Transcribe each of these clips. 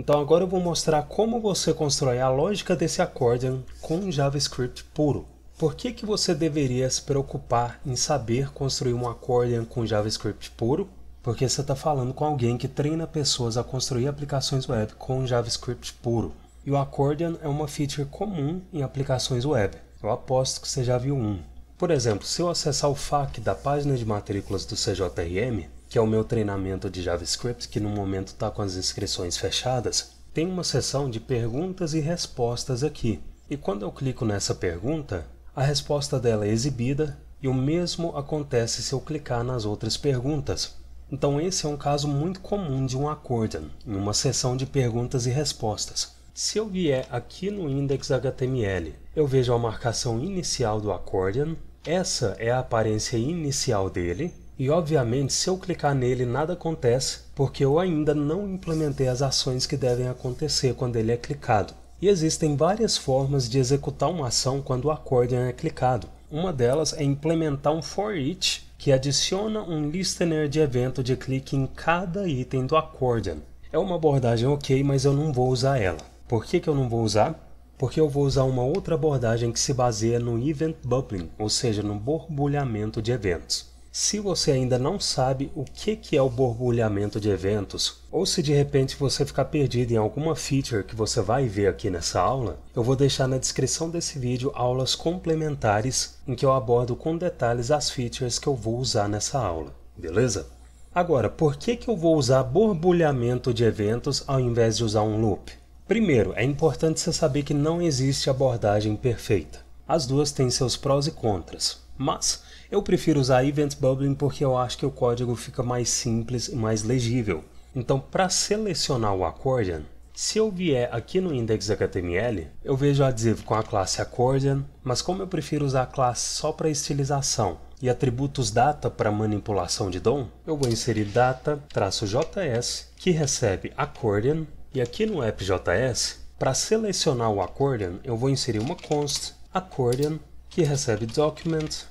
Então agora eu vou mostrar como você constrói a lógica desse accordion com JavaScript puro. Por que, que você deveria se preocupar em saber construir um accordion com JavaScript puro? Porque você está falando com alguém que treina pessoas a construir aplicações web com JavaScript puro. E o accordion é uma feature comum em aplicações web. Eu aposto que você já viu um. Por exemplo, se eu acessar o FAQ da página de matrículas do CJRM, que é o meu treinamento de JavaScript, que no momento está com as inscrições fechadas, tem uma seção de perguntas e respostas aqui. E quando eu clico nessa pergunta, a resposta dela é exibida e o mesmo acontece se eu clicar nas outras perguntas. Então esse é um caso muito comum de um accordion, em uma seção de perguntas e respostas. Se eu vier aqui no index.html HTML, eu vejo a marcação inicial do accordion, essa é a aparência inicial dele, e obviamente, se eu clicar nele, nada acontece, porque eu ainda não implementei as ações que devem acontecer quando ele é clicado. E existem várias formas de executar uma ação quando o accordion é clicado. Uma delas é implementar um for each, que adiciona um listener de evento de clique em cada item do accordion. É uma abordagem ok, mas eu não vou usar ela. Por que, que eu não vou usar? porque eu vou usar uma outra abordagem que se baseia no event bubbling, ou seja, no borbulhamento de eventos. Se você ainda não sabe o que é o borbulhamento de eventos, ou se de repente você ficar perdido em alguma feature que você vai ver aqui nessa aula, eu vou deixar na descrição desse vídeo aulas complementares em que eu abordo com detalhes as features que eu vou usar nessa aula, beleza? Agora, por que, que eu vou usar borbulhamento de eventos ao invés de usar um loop? Primeiro, é importante você saber que não existe abordagem perfeita. As duas têm seus prós e contras, mas eu prefiro usar Event Bubbling porque eu acho que o código fica mais simples e mais legível. Então, para selecionar o accordion, se eu vier aqui no index.html, eu vejo o adesivo com a classe accordion, mas como eu prefiro usar a classe só para estilização e atributos data para manipulação de DOM, eu vou inserir data-js, que recebe accordion, e aqui no app.js, para selecionar o accordion, eu vou inserir uma const accordion, que recebe document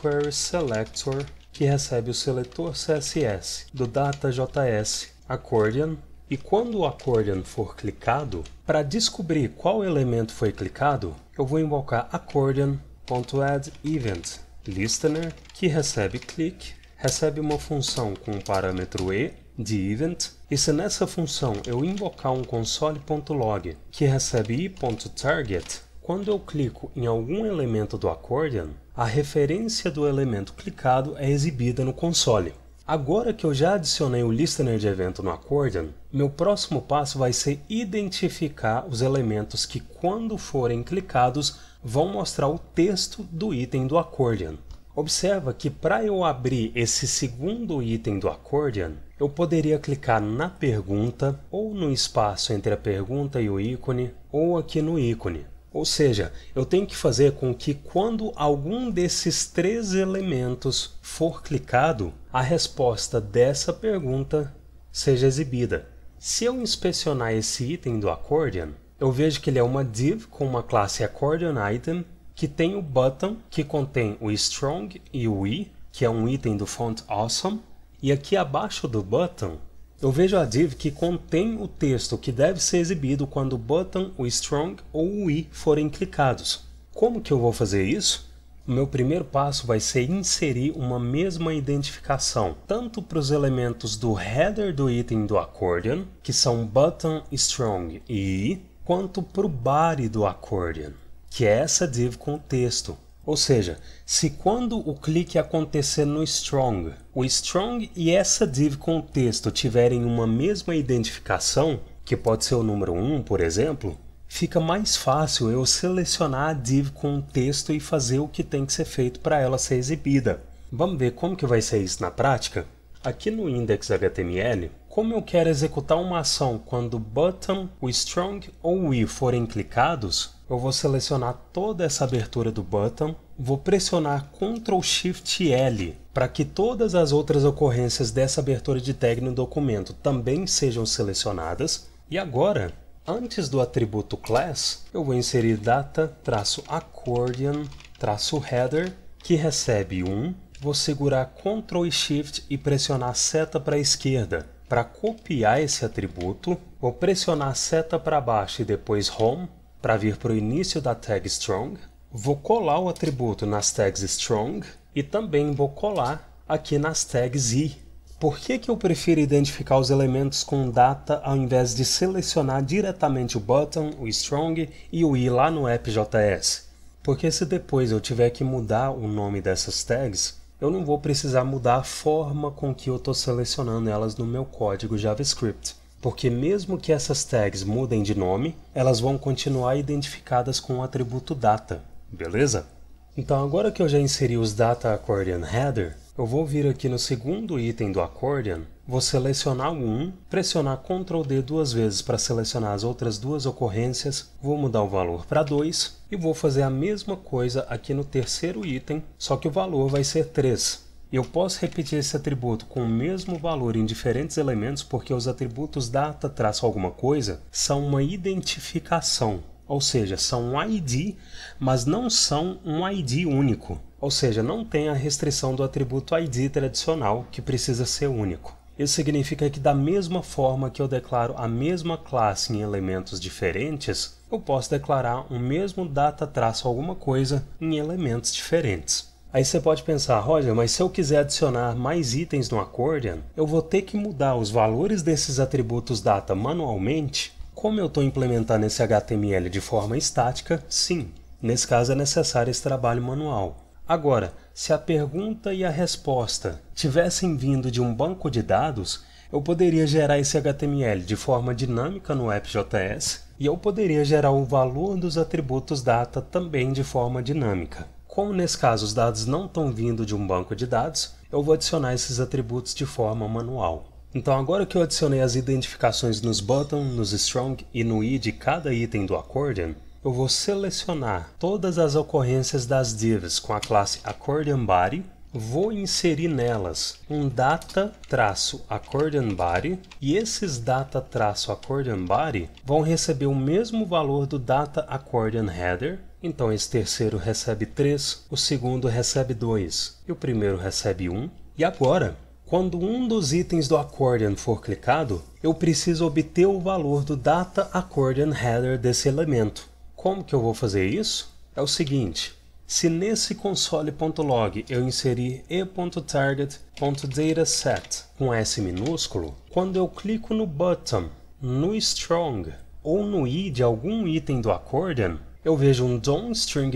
querySelector que recebe o seletor CSS do data.js accordion e quando o accordion for clicado, para descobrir qual elemento foi clicado, eu vou invocar accordion.addEventListener que recebe click, recebe uma função com o parâmetro e de event, e se nessa função eu invocar um console.log que recebe i.target, quando eu clico em algum elemento do accordion, a referência do elemento clicado é exibida no console. Agora que eu já adicionei o listener de evento no accordion, meu próximo passo vai ser identificar os elementos que, quando forem clicados, vão mostrar o texto do item do accordion. Observa que para eu abrir esse segundo item do accordion, eu poderia clicar na pergunta, ou no espaço entre a pergunta e o ícone, ou aqui no ícone. Ou seja, eu tenho que fazer com que quando algum desses três elementos for clicado, a resposta dessa pergunta seja exibida. Se eu inspecionar esse item do accordion, eu vejo que ele é uma div com uma classe AccordionItem que tem o button, que contém o strong e o i, que é um item do font awesome, e aqui abaixo do button eu vejo a div que contém o texto que deve ser exibido quando o button, o strong ou o i forem clicados. Como que eu vou fazer isso? O meu primeiro passo vai ser inserir uma mesma identificação, tanto para os elementos do header do item do accordion, que são button, strong e i, quanto para o body do accordion, que é essa div com texto, ou seja, se quando o clique acontecer no strong, o strong e essa div com o texto tiverem uma mesma identificação, que pode ser o número 1, por exemplo, fica mais fácil eu selecionar a div com o texto e fazer o que tem que ser feito para ela ser exibida. Vamos ver como que vai ser isso na prática? Aqui no index.html, como eu quero executar uma ação quando button, o strong ou o i forem clicados, eu vou selecionar toda essa abertura do button, vou pressionar Ctrl Shift L para que todas as outras ocorrências dessa abertura de tag no documento também sejam selecionadas. E agora, antes do atributo class, eu vou inserir data-accordion-header, que recebe 1. Vou segurar Ctrl e Shift e pressionar seta para a esquerda para copiar esse atributo. Vou pressionar seta para baixo e depois Home para vir para o início da tag strong, vou colar o atributo nas tags strong e também vou colar aqui nas tags i. Por que, que eu prefiro identificar os elementos com data ao invés de selecionar diretamente o button, o strong e o i lá no app.js? Porque se depois eu tiver que mudar o nome dessas tags, eu não vou precisar mudar a forma com que eu estou selecionando elas no meu código JavaScript porque mesmo que essas tags mudem de nome, elas vão continuar identificadas com o atributo data, beleza? Então agora que eu já inseri os data accordion header, eu vou vir aqui no segundo item do accordion, vou selecionar um, pressionar Ctrl D duas vezes para selecionar as outras duas ocorrências, vou mudar o valor para 2 e vou fazer a mesma coisa aqui no terceiro item, só que o valor vai ser 3. Eu posso repetir esse atributo com o mesmo valor em diferentes elementos porque os atributos data traço alguma coisa são uma identificação, ou seja, são um ID, mas não são um ID único, ou seja, não tem a restrição do atributo ID tradicional que precisa ser único. Isso significa que da mesma forma que eu declaro a mesma classe em elementos diferentes, eu posso declarar o mesmo data traço alguma coisa em elementos diferentes. Aí você pode pensar, Roger, mas se eu quiser adicionar mais itens no accordion, eu vou ter que mudar os valores desses atributos data manualmente? Como eu estou implementando esse HTML de forma estática, sim. Nesse caso é necessário esse trabalho manual. Agora, se a pergunta e a resposta tivessem vindo de um banco de dados, eu poderia gerar esse HTML de forma dinâmica no AppJS e eu poderia gerar o valor dos atributos data também de forma dinâmica. Como nesse caso os dados não estão vindo de um banco de dados, eu vou adicionar esses atributos de forma manual. Então agora que eu adicionei as identificações nos button, nos strong e no i de cada item do accordion, eu vou selecionar todas as ocorrências das divs com a classe accordion vou inserir nelas um data-accordion e esses data-accordion vão receber o mesmo valor do data-accordion header então esse terceiro recebe 3, o segundo recebe 2 e o primeiro recebe 1. Um. E agora, quando um dos itens do accordion for clicado, eu preciso obter o valor do data accordion header desse elemento. Como que eu vou fazer isso? É o seguinte, se nesse console.log eu inserir e.target.dataset com S minúsculo, quando eu clico no button, no strong ou no i de algum item do accordion, eu vejo um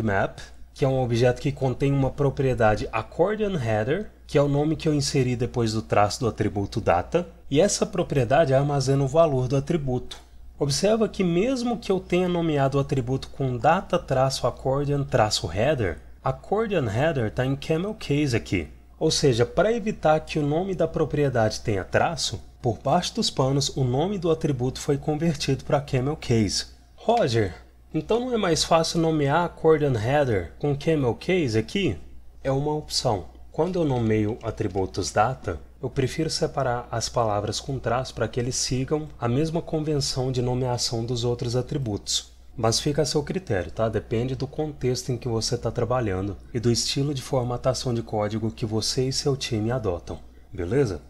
map que é um objeto que contém uma propriedade AccordionHeader, que é o nome que eu inseri depois do traço do atributo data, e essa propriedade armazena o valor do atributo. Observa que mesmo que eu tenha nomeado o atributo com data-accordion-header, accordion-header está em camel case aqui. Ou seja, para evitar que o nome da propriedade tenha traço, por baixo dos panos o nome do atributo foi convertido para camel case. Roger, então não é mais fácil nomear Cordon Header com Camel Case aqui? É uma opção. Quando eu nomeio atributos data, eu prefiro separar as palavras com traço para que eles sigam a mesma convenção de nomeação dos outros atributos. Mas fica a seu critério, tá? Depende do contexto em que você está trabalhando e do estilo de formatação de código que você e seu time adotam, beleza?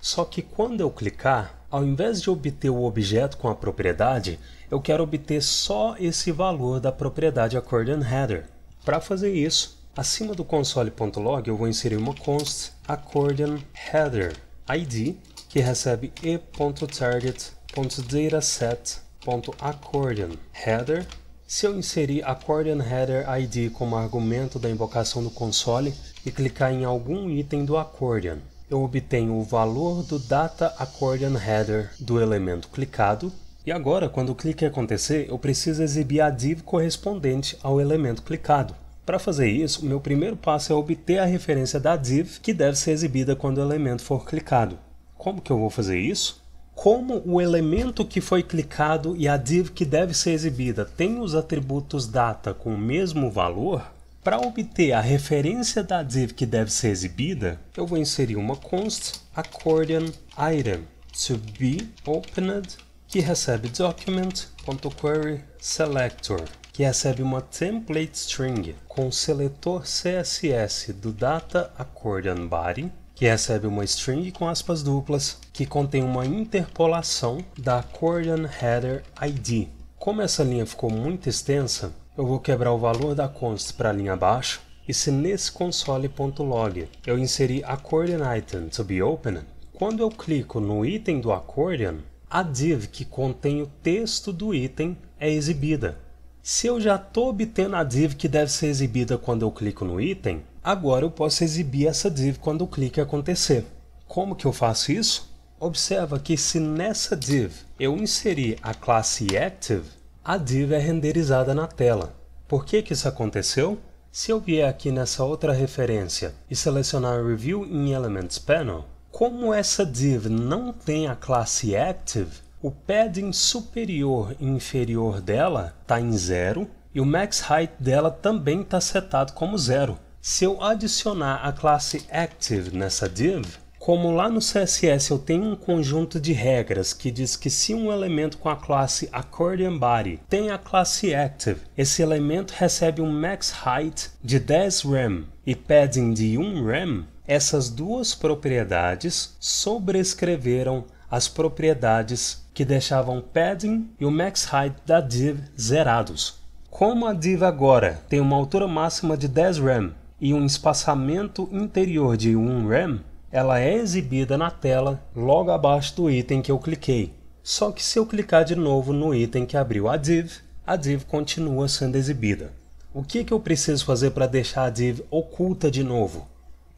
Só que quando eu clicar, ao invés de obter o objeto com a propriedade, eu quero obter só esse valor da propriedade accordion header. Para fazer isso, acima do console.log eu vou inserir uma const accordion header id que recebe e.target.dataset.accordion header. Se eu inserir accordion header id como argumento da invocação do console e clicar em algum item do accordion, eu obtenho o valor do Data Accordion Header do elemento clicado, e agora, quando o clique acontecer, eu preciso exibir a div correspondente ao elemento clicado. Para fazer isso, o meu primeiro passo é obter a referência da div que deve ser exibida quando o elemento for clicado. Como que eu vou fazer isso? Como o elemento que foi clicado e a div que deve ser exibida têm os atributos data com o mesmo valor, para obter a referência da div que deve ser exibida, eu vou inserir uma const accordion item to be opened que recebe document.query selector que recebe uma template string com o seletor CSS do data accordion body que recebe uma string com aspas duplas que contém uma interpolação da accordion header id. Como essa linha ficou muito extensa, eu vou quebrar o valor da const para a linha abaixo, e se nesse console.log eu inserir accordion item to be opened, quando eu clico no item do accordion, a div que contém o texto do item é exibida. Se eu já estou obtendo a div que deve ser exibida quando eu clico no item, agora eu posso exibir essa div quando o clique acontecer. Como que eu faço isso? Observa que se nessa div eu inserir a classe active, a div é renderizada na tela. Por que, que isso aconteceu? Se eu vier aqui nessa outra referência e selecionar Review in Elements Panel, como essa div não tem a classe Active, o padding superior e inferior dela está em zero e o max height dela também está setado como zero. Se eu adicionar a classe Active nessa div, como lá no CSS eu tenho um conjunto de regras que diz que se um elemento com a classe Accordion Body tem a classe Active, esse elemento recebe um max height de 10 rem e padding de 1 rem, essas duas propriedades sobrescreveram as propriedades que deixavam padding e o max height da div zerados. Como a div agora tem uma altura máxima de 10 rem e um espaçamento interior de 1 rem, ela é exibida na tela logo abaixo do item que eu cliquei. Só que se eu clicar de novo no item que abriu a div, a div continua sendo exibida. O que, que eu preciso fazer para deixar a div oculta de novo?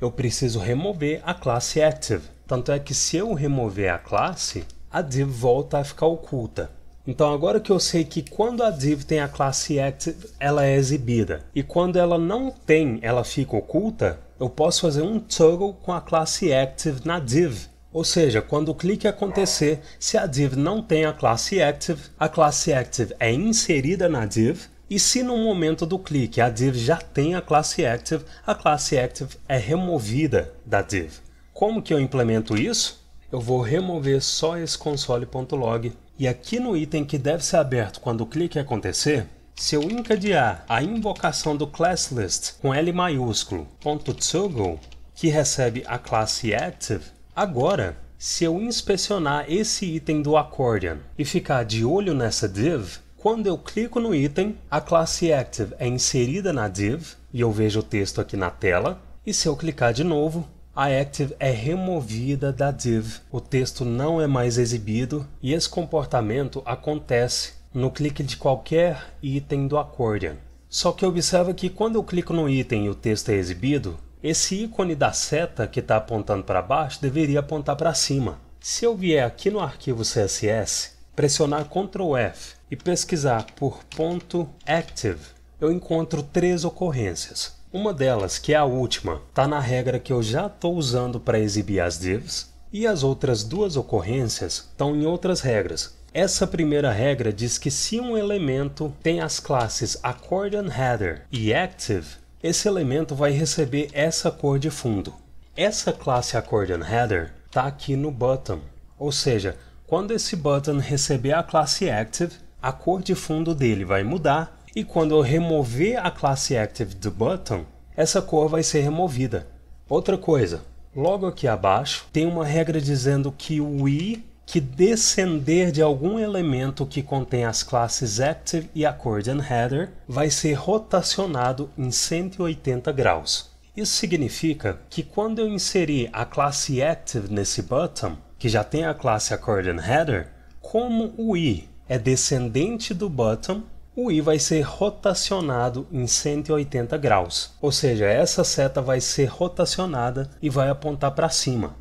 Eu preciso remover a classe active. Tanto é que se eu remover a classe, a div volta a ficar oculta. Então agora que eu sei que quando a div tem a classe active, ela é exibida. E quando ela não tem, ela fica oculta, eu posso fazer um toggle com a classe Active na div. Ou seja, quando o clique acontecer, se a div não tem a classe Active, a classe Active é inserida na div, e se no momento do clique a div já tem a classe Active, a classe Active é removida da div. Como que eu implemento isso? Eu vou remover só esse console.log e aqui no item que deve ser aberto quando o clique acontecer, se eu encadear a invocação do class list com L maiúsculo ponto .toggle, que recebe a classe active, agora, se eu inspecionar esse item do accordion e ficar de olho nessa div, quando eu clico no item, a classe active é inserida na div, e eu vejo o texto aqui na tela, e se eu clicar de novo, a active é removida da div. O texto não é mais exibido e esse comportamento acontece no clique de qualquer item do accordion. Só que observa que quando eu clico no item e o texto é exibido, esse ícone da seta que está apontando para baixo deveria apontar para cima. Se eu vier aqui no arquivo CSS, pressionar Ctrl F e pesquisar por ponto .active, eu encontro três ocorrências. Uma delas, que é a última, está na regra que eu já estou usando para exibir as divs, e as outras duas ocorrências estão em outras regras, essa primeira regra diz que se um elemento tem as classes Accordion Header e Active, esse elemento vai receber essa cor de fundo. Essa classe Accordion Header está aqui no Button, ou seja, quando esse Button receber a classe Active, a cor de fundo dele vai mudar e quando eu remover a classe Active do Button, essa cor vai ser removida. Outra coisa, logo aqui abaixo tem uma regra dizendo que o i que descender de algum elemento que contém as classes Active e Accordion Header vai ser rotacionado em 180 graus. Isso significa que quando eu inserir a classe Active nesse button, que já tem a classe Accordion Header, como o i é descendente do button, o i vai ser rotacionado em 180 graus. Ou seja, essa seta vai ser rotacionada e vai apontar para cima.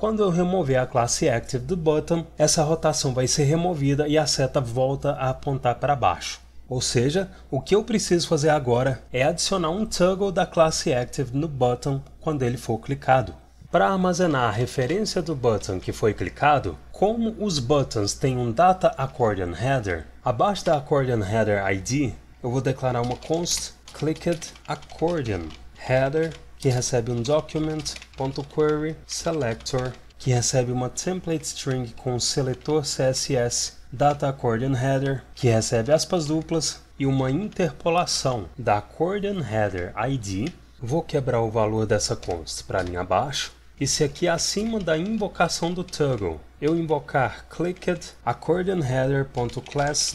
Quando eu remover a classe Active do Button, essa rotação vai ser removida e a seta volta a apontar para baixo. Ou seja, o que eu preciso fazer agora é adicionar um toggle da classe Active no button quando ele for clicado. Para armazenar a referência do button que foi clicado, como os buttons têm um data accordion header, abaixo da accordion header ID, eu vou declarar uma const clicked accordion header que recebe um document.query selector, que recebe uma template string com seletor CSS data accordion header, que recebe aspas duplas e uma interpolação da accordion header ID. Vou quebrar o valor dessa const para a linha abaixo. E se aqui é acima da invocação do toggle eu invocar clicked accordion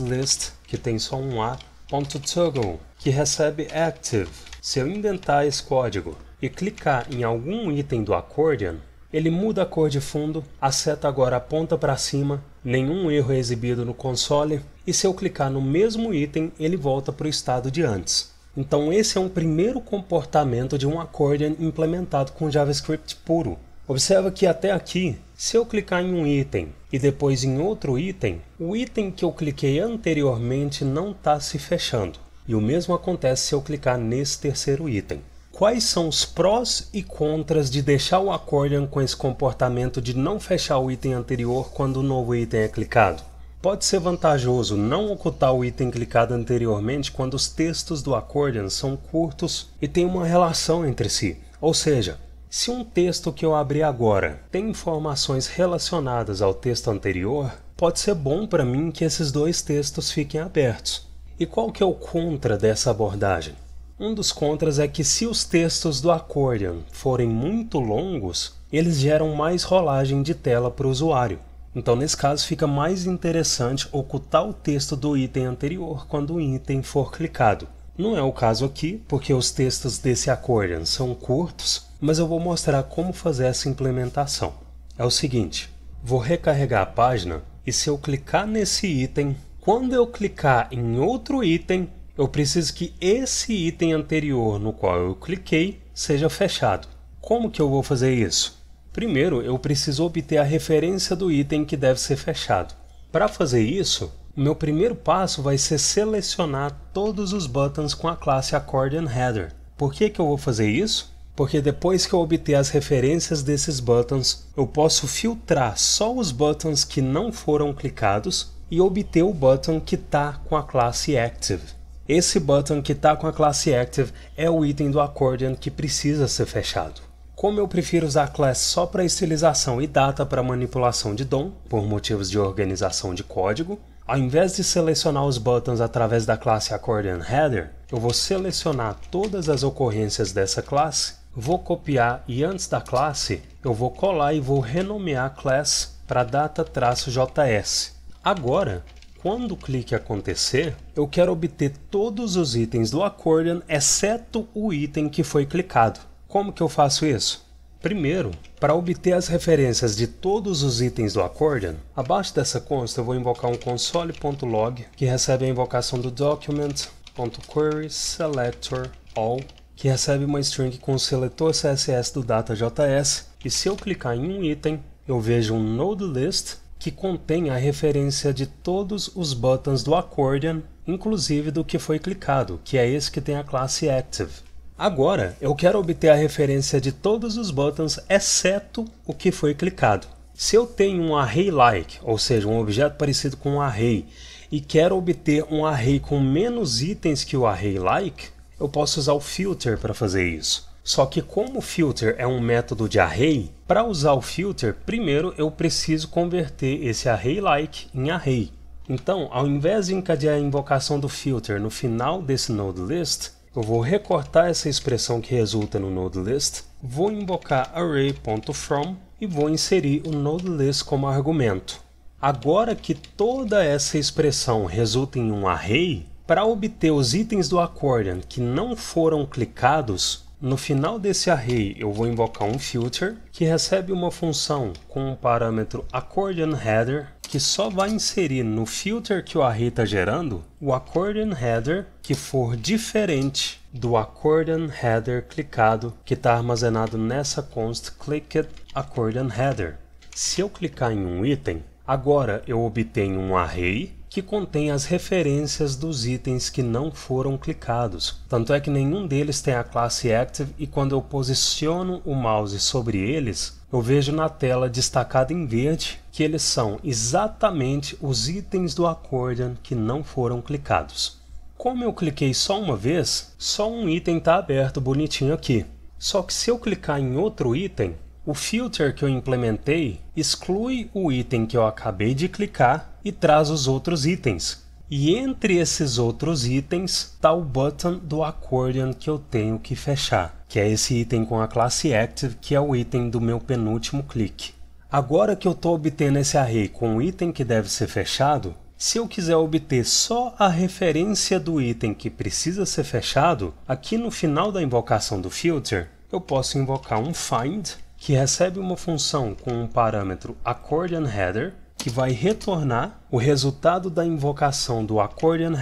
list que tem só um A, .toggle, que recebe active. Se eu indentar esse código e clicar em algum item do accordion, ele muda a cor de fundo, a seta agora aponta para cima, nenhum erro é exibido no console, e se eu clicar no mesmo item, ele volta para o estado de antes. Então esse é um primeiro comportamento de um accordion implementado com JavaScript puro. Observa que até aqui, se eu clicar em um item e depois em outro item, o item que eu cliquei anteriormente não está se fechando. E o mesmo acontece se eu clicar nesse terceiro item. Quais são os prós e contras de deixar o accordion com esse comportamento de não fechar o item anterior quando o novo item é clicado? Pode ser vantajoso não ocultar o item clicado anteriormente quando os textos do accordion são curtos e têm uma relação entre si. Ou seja, se um texto que eu abri agora tem informações relacionadas ao texto anterior, pode ser bom para mim que esses dois textos fiquem abertos. E qual que é o contra dessa abordagem? Um dos contras é que se os textos do Accordion forem muito longos, eles geram mais rolagem de tela para o usuário. Então, nesse caso, fica mais interessante ocultar o texto do item anterior quando o item for clicado. Não é o caso aqui, porque os textos desse Accordion são curtos, mas eu vou mostrar como fazer essa implementação. É o seguinte, vou recarregar a página e se eu clicar nesse item, quando eu clicar em outro item, eu preciso que esse item anterior no qual eu cliquei seja fechado. Como que eu vou fazer isso? Primeiro, eu preciso obter a referência do item que deve ser fechado. Para fazer isso, o meu primeiro passo vai ser selecionar todos os buttons com a classe Accordion Header. Por que, que eu vou fazer isso? Porque depois que eu obter as referências desses buttons, eu posso filtrar só os buttons que não foram clicados e obter o button que está com a classe Active. Esse button que está com a classe Active é o item do accordion que precisa ser fechado. Como eu prefiro usar a class só para estilização e data para manipulação de DOM, por motivos de organização de código, ao invés de selecionar os buttons através da classe Accordion Header, eu vou selecionar todas as ocorrências dessa classe, vou copiar e antes da classe, eu vou colar e vou renomear a class para data-js. Agora, quando o clique acontecer, eu quero obter todos os itens do accordion, exceto o item que foi clicado. Como que eu faço isso? Primeiro, para obter as referências de todos os itens do accordion, abaixo dessa consta eu vou invocar um console.log que recebe a invocação do document.querySelectorAll, que recebe uma string com o seletor CSS do data.js e se eu clicar em um item, eu vejo um node list que contém a referência de todos os buttons do accordion, inclusive do que foi clicado, que é esse que tem a classe Active. Agora, eu quero obter a referência de todos os buttons, exceto o que foi clicado. Se eu tenho um array-like, ou seja, um objeto parecido com um array, e quero obter um array com menos itens que o array-like, eu posso usar o filter para fazer isso. Só que como o filter é um método de array, para usar o filter, primeiro eu preciso converter esse array-like em array. Então, ao invés de encadear a invocação do filter no final desse node list, eu vou recortar essa expressão que resulta no node list, vou invocar array.from e vou inserir o node list como argumento. Agora que toda essa expressão resulta em um array, para obter os itens do accordion que não foram clicados, no final desse array, eu vou invocar um filter que recebe uma função com um parâmetro accordion header que só vai inserir no filter que o array está gerando o accordion header que for diferente do accordion header clicado que está armazenado nessa const clicked accordion header. Se eu clicar em um item, agora eu obtenho um array que contém as referências dos itens que não foram clicados. Tanto é que nenhum deles tem a classe Active e quando eu posiciono o mouse sobre eles, eu vejo na tela destacada em verde que eles são exatamente os itens do accordion que não foram clicados. Como eu cliquei só uma vez, só um item está aberto bonitinho aqui. Só que se eu clicar em outro item, o filter que eu implementei exclui o item que eu acabei de clicar e traz os outros itens. E entre esses outros itens está o button do accordion que eu tenho que fechar, que é esse item com a classe Active, que é o item do meu penúltimo clique. Agora que eu estou obtendo esse array com o item que deve ser fechado, se eu quiser obter só a referência do item que precisa ser fechado, aqui no final da invocação do filter, eu posso invocar um find, que recebe uma função com um parâmetro accordion header, que vai retornar o resultado da invocação do accordion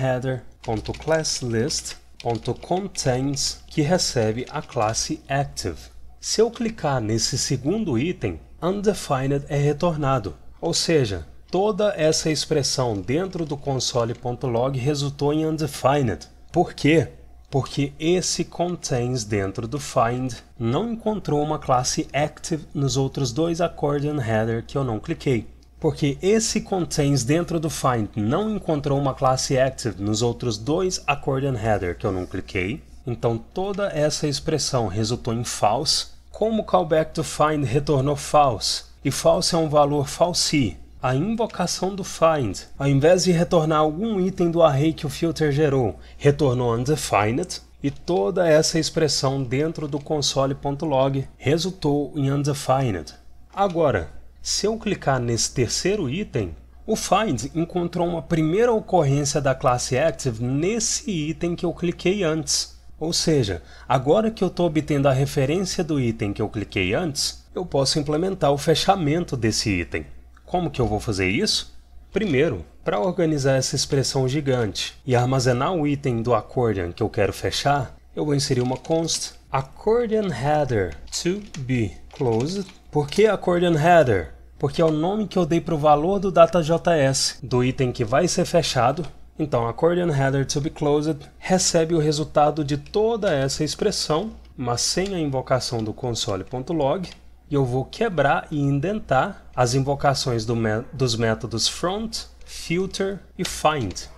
contains que recebe a classe active. Se eu clicar nesse segundo item, undefined é retornado, ou seja, toda essa expressão dentro do console.log resultou em undefined. Por quê? Porque esse contains dentro do find não encontrou uma classe active nos outros dois accordion header que eu não cliquei porque esse contains dentro do find não encontrou uma classe active nos outros dois accordion header que eu não cliquei. Então toda essa expressão resultou em false. Como callback to find retornou false e false é um valor falsi, a invocação do find, ao invés de retornar algum item do array que o filter gerou, retornou undefined, e toda essa expressão dentro do console.log resultou em undefined. Agora, se eu clicar nesse terceiro item, o Find encontrou uma primeira ocorrência da classe Active nesse item que eu cliquei antes. Ou seja, agora que eu estou obtendo a referência do item que eu cliquei antes, eu posso implementar o fechamento desse item. Como que eu vou fazer isso? Primeiro, para organizar essa expressão gigante e armazenar o item do accordion que eu quero fechar, eu vou inserir uma const accordion header to be closed. Por que accordion header? Porque é o nome que eu dei para o valor do data.js do item que vai ser fechado. Então, accordion header to be closed recebe o resultado de toda essa expressão, mas sem a invocação do console.log. E eu vou quebrar e indentar as invocações do dos métodos front, filter e find.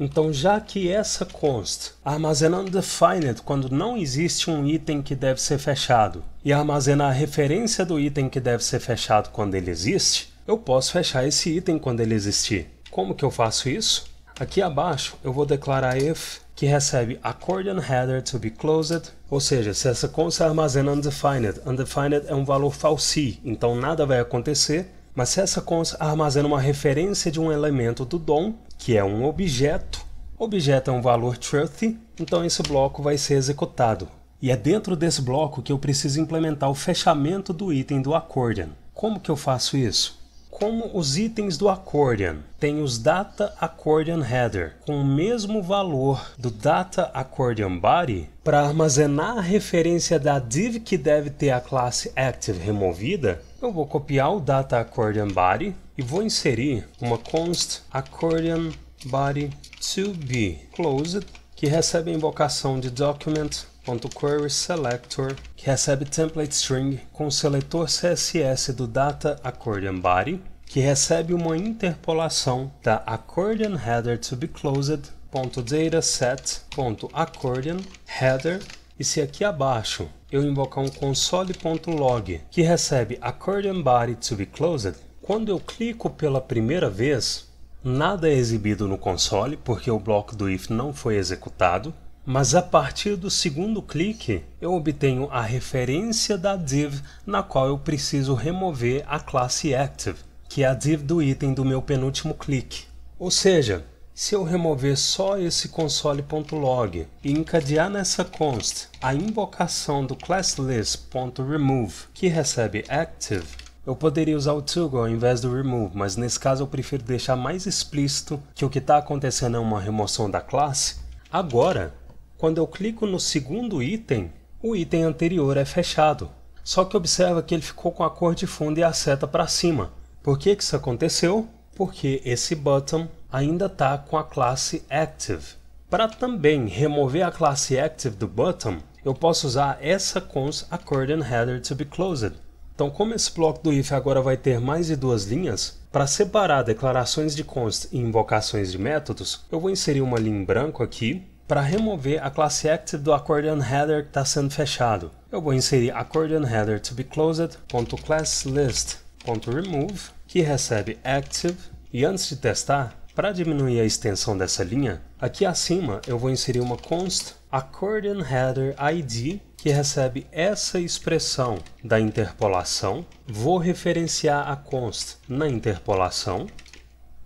Então, já que essa const armazena undefined quando não existe um item que deve ser fechado e armazena a referência do item que deve ser fechado quando ele existe, eu posso fechar esse item quando ele existir. Como que eu faço isso? Aqui abaixo eu vou declarar if que recebe accordion header to be closed, ou seja, se essa const armazena undefined, undefined é um valor falsi, então nada vai acontecer, mas se essa const armazena uma referência de um elemento do DOM, que é um objeto. Objeto é um valor truthy, então esse bloco vai ser executado. E é dentro desse bloco que eu preciso implementar o fechamento do item do accordion. Como que eu faço isso? Como os itens do accordion têm os data accordion header com o mesmo valor do data accordion body, para armazenar a referência da div que deve ter a classe active removida, eu vou copiar o data accordion body e vou inserir uma const accordion body to be closed que recebe a invocação de document.querySelector, que recebe template string com o seletor CSS do data accordion body, que recebe uma interpolação da accordion header to be closed accordion header e se aqui abaixo eu invocar um console.log que recebe accordion body to be closed, quando eu clico pela primeira vez, nada é exibido no console porque o bloco do if não foi executado, mas a partir do segundo clique eu obtenho a referência da div na qual eu preciso remover a classe active, que é a div do item do meu penúltimo clique. Ou seja, se eu remover só esse console.log e encadear nessa const a invocação do classList.remove, que recebe active, eu poderia usar o toggle ao invés do remove, mas nesse caso eu prefiro deixar mais explícito que o que está acontecendo é uma remoção da classe. Agora, quando eu clico no segundo item, o item anterior é fechado. Só que observa que ele ficou com a cor de fundo e a seta para cima. Por que, que isso aconteceu? Porque esse button ainda está com a classe Active. Para também remover a classe Active do button, eu posso usar essa cons accordion header to be closed. Então, como esse bloco do if agora vai ter mais de duas linhas, para separar declarações de const e invocações de métodos, eu vou inserir uma linha em branco aqui para remover a classe active do accordion header que está sendo fechado. Eu vou inserir accordion header to be closed.classList.remove, que recebe active, e antes de testar, para diminuir a extensão dessa linha, aqui acima eu vou inserir uma const accordion header id que recebe essa expressão da interpolação. Vou referenciar a const na interpolação.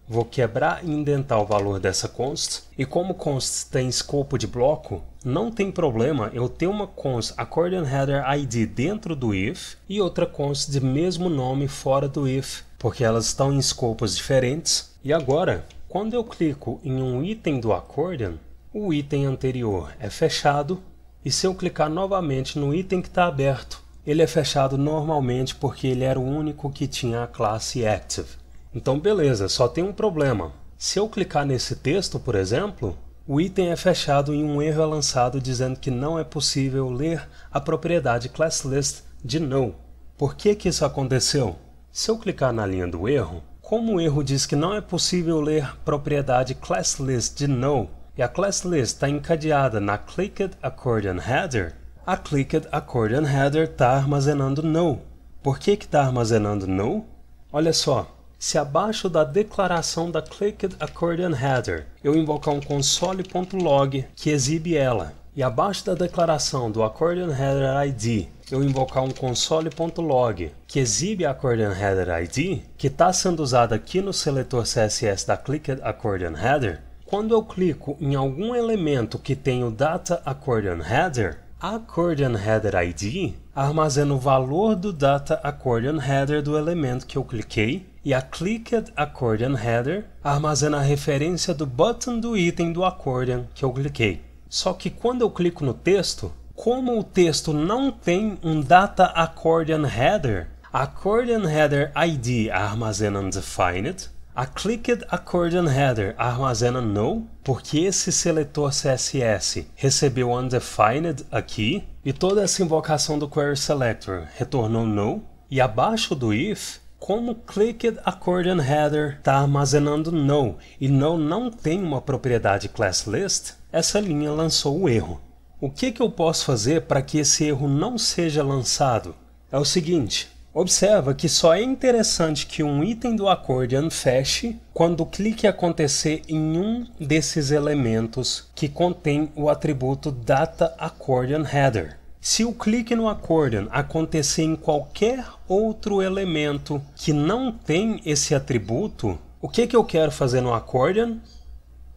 Vou quebrar e indentar o valor dessa const. E como const tem escopo de bloco, não tem problema eu ter uma const accordion header id dentro do if e outra const de mesmo nome fora do if, porque elas estão em escopos diferentes. E agora, quando eu clico em um item do accordion, o item anterior é fechado e se eu clicar novamente no item que está aberto, ele é fechado normalmente porque ele era o único que tinha a classe Active. Então beleza, só tem um problema. Se eu clicar nesse texto, por exemplo, o item é fechado e um erro é lançado dizendo que não é possível ler a propriedade ClassList de No. Por que, que isso aconteceu? Se eu clicar na linha do erro, como o erro diz que não é possível ler propriedade ClassList de No, e a class list está encadeada na clicked accordion header, a clicked accordion header está armazenando no. Por que está armazenando no? Olha só, se abaixo da declaração da clicked accordion header eu invocar um console.log que exibe ela, e abaixo da declaração do accordion header ID eu invocar um console.log que exibe a accordion header ID, que está sendo usada aqui no seletor CSS da clicked accordion header, quando eu clico em algum elemento que tem o Data Accordion Header, Accordion Header ID armazena o valor do Data Accordion Header do elemento que eu cliquei e a Clicked Accordion Header armazena a referência do button do item do accordion que eu cliquei. Só que quando eu clico no texto, como o texto não tem um Data Accordion Header, Accordion Header ID armazena Undefined a Clicked Accordion Header armazena no, porque esse seletor CSS recebeu undefined aqui, e toda essa invocação do query selector retornou no, e abaixo do if, como Clicked Accordion Header está armazenando no, e no não tem uma propriedade class list, essa linha lançou o erro. O que, que eu posso fazer para que esse erro não seja lançado? É o seguinte, Observa que só é interessante que um item do accordion feche quando o clique acontecer em um desses elementos que contém o atributo data accordion header. Se o clique no accordion acontecer em qualquer outro elemento que não tem esse atributo, o que, que eu quero fazer no accordion?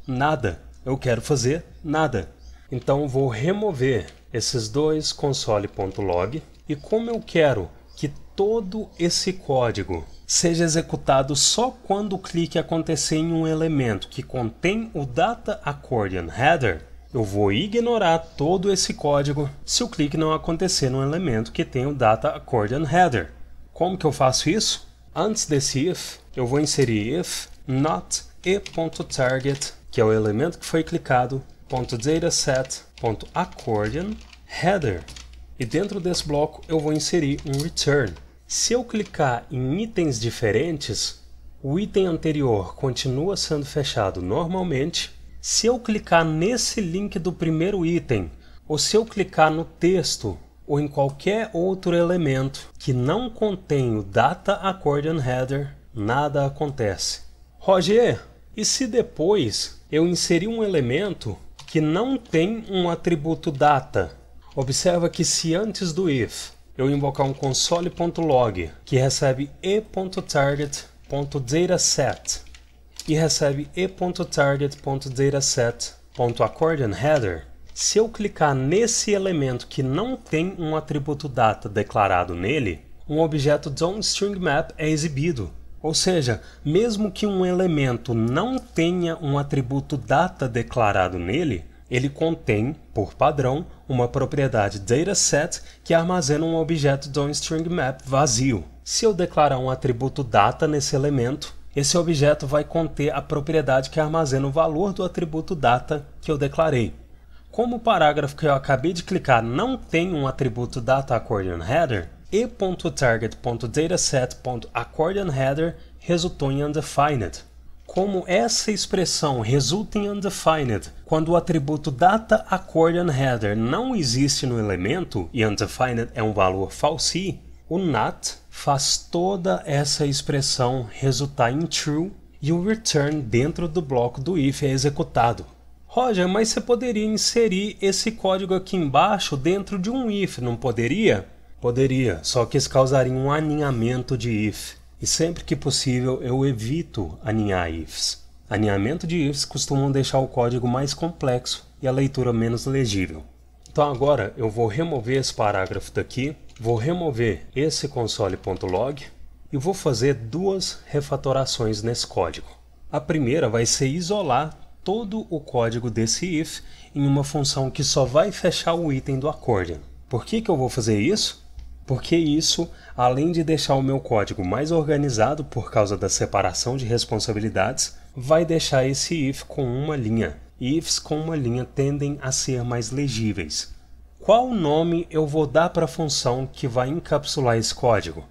Nada. Eu quero fazer nada. Então vou remover esses dois console.log e como eu quero todo esse código seja executado só quando o clique acontecer em um elemento que contém o data accordion header, eu vou ignorar todo esse código se o clique não acontecer no elemento que tem o data accordion header. Como que eu faço isso? Antes desse if, eu vou inserir if not e.target, que é o elemento que foi clicado, .dataset.accordion header. E dentro desse bloco eu vou inserir um return. Se eu clicar em itens diferentes, o item anterior continua sendo fechado normalmente. Se eu clicar nesse link do primeiro item, ou se eu clicar no texto ou em qualquer outro elemento que não contém o Data Accordion Header, nada acontece. Roger, e se depois eu inserir um elemento que não tem um atributo data? Observa que se antes do if eu invocar um console.log que recebe e.target.dataset e recebe e.target.dataset.accordionheader. Se eu clicar nesse elemento que não tem um atributo data declarado nele, um objeto downStringMap é exibido. Ou seja, mesmo que um elemento não tenha um atributo data declarado nele, ele contém, por padrão, uma propriedade dataset que armazena um objeto downstring vazio. Se eu declarar um atributo data nesse elemento, esse objeto vai conter a propriedade que armazena o valor do atributo data que eu declarei. Como o parágrafo que eu acabei de clicar não tem um atributo data accordion header, e.target.dataset.accordionHeader resultou em undefined como essa expressão resulta em undefined quando o atributo data accordion header não existe no elemento e undefined é um valor falsi, o nat faz toda essa expressão resultar em true e o return dentro do bloco do if é executado. Roger, mas você poderia inserir esse código aqui embaixo dentro de um if, não poderia? Poderia, só que isso causaria um aninhamento de if e sempre que possível eu evito aninhar IFs. Aninhamento de IFs costumam deixar o código mais complexo e a leitura menos legível. Então agora eu vou remover esse parágrafo daqui, vou remover esse console.log e vou fazer duas refatorações nesse código. A primeira vai ser isolar todo o código desse if em uma função que só vai fechar o item do accordion. Por que, que eu vou fazer isso? porque isso, além de deixar o meu código mais organizado por causa da separação de responsabilidades, vai deixar esse if com uma linha. Ifs com uma linha tendem a ser mais legíveis. Qual nome eu vou dar para a função que vai encapsular esse código?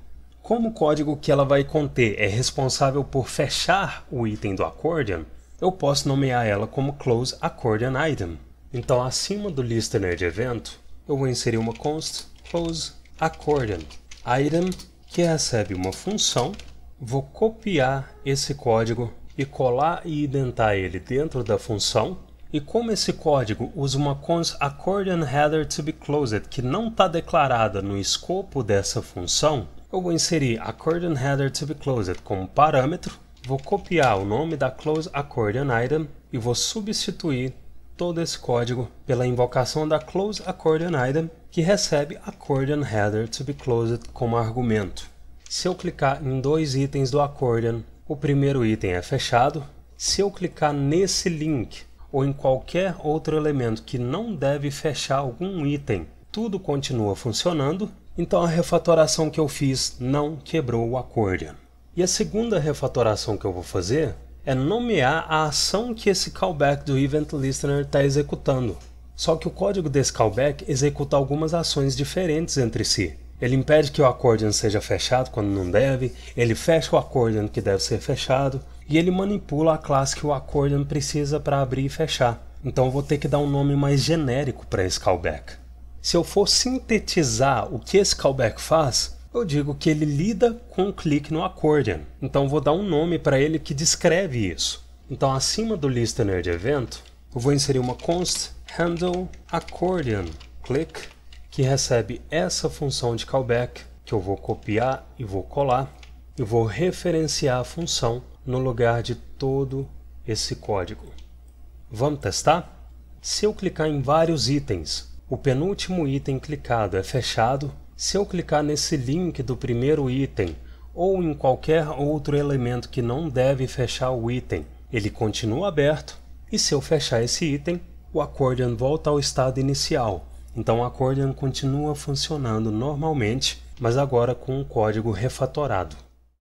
Como o código que ela vai conter é responsável por fechar o item do accordion, eu posso nomear ela como close accordion item. Então, acima do listener de evento, eu vou inserir uma const close accordion item que recebe uma função. Vou copiar esse código e colar e indentar ele dentro da função. E como esse código usa uma const accordion header to be closed que não está declarada no escopo dessa função, eu vou inserir accordion header to be closed como parâmetro, vou copiar o nome da close accordion item e vou substituir todo esse código pela invocação da close accordion item, que recebe accordion header to be closed como argumento. Se eu clicar em dois itens do accordion, o primeiro item é fechado. Se eu clicar nesse link ou em qualquer outro elemento que não deve fechar algum item, tudo continua funcionando. Então a refatoração que eu fiz não quebrou o accordion. E a segunda refatoração que eu vou fazer é nomear a ação que esse callback do Event Listener está executando. Só que o código desse callback executa algumas ações diferentes entre si. Ele impede que o accordion seja fechado quando não deve, ele fecha o accordion que deve ser fechado, e ele manipula a classe que o accordion precisa para abrir e fechar. Então eu vou ter que dar um nome mais genérico para esse callback. Se eu for sintetizar o que esse callback faz, eu digo que ele lida com o um clique no accordion. Então vou dar um nome para ele que descreve isso. Então acima do listener de evento, eu vou inserir uma const handle accordion click que recebe essa função de callback que eu vou copiar e vou colar e vou referenciar a função no lugar de todo esse código. Vamos testar? Se eu clicar em vários itens, o penúltimo item clicado é fechado se eu clicar nesse link do primeiro item ou em qualquer outro elemento que não deve fechar o item, ele continua aberto e se eu fechar esse item, o accordion volta ao estado inicial. Então o accordion continua funcionando normalmente, mas agora com um código refatorado.